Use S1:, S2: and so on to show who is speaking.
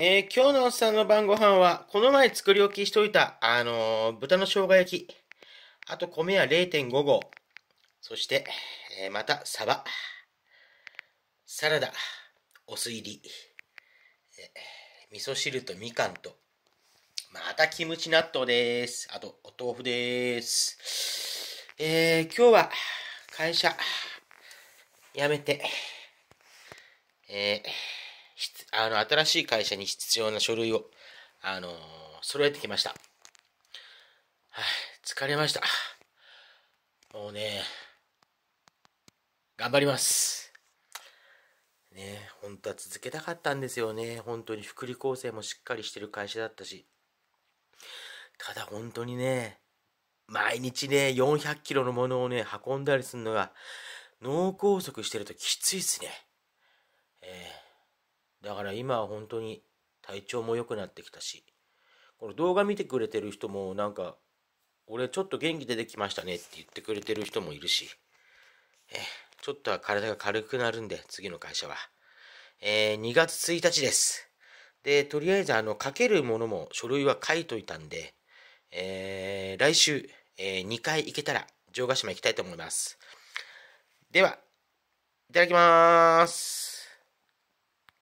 S1: えー、今日のおっさんの晩ご飯は、この前作り置きしといた、あのー、豚の生姜焼き。あと米は0.5合。そして、えー、また、サバ。サラダ。お酢入り。えー、味噌汁とみかんと。またキムチ納豆です。あと、お豆腐です。え今日は、会社、辞めて、えーあの、新しい会社に必要な書類を、あの揃えてきました。はい、疲れました。もうね、頑張ります。ね、本当は続けたかったんですよね。本当に福利厚生もしっかりしてる会社だったし。ただ本当にね、毎日ね、400キロのものをね、運んだりするのが、脳梗塞してるときついっすね。だから今は本当に体調も良くなってきたし、この動画見てくれてる人もなんか、俺ちょっと元気出てきましたねって言ってくれてる人もいるし、えちょっとは体が軽くなるんで、次の会社は。えー、2月1日です。で、とりあえずあの、書けるものも書類は書いといたんで、えー、来週、えー、2回行けたら、城ヶ島行きたいと思います。では、いただきます。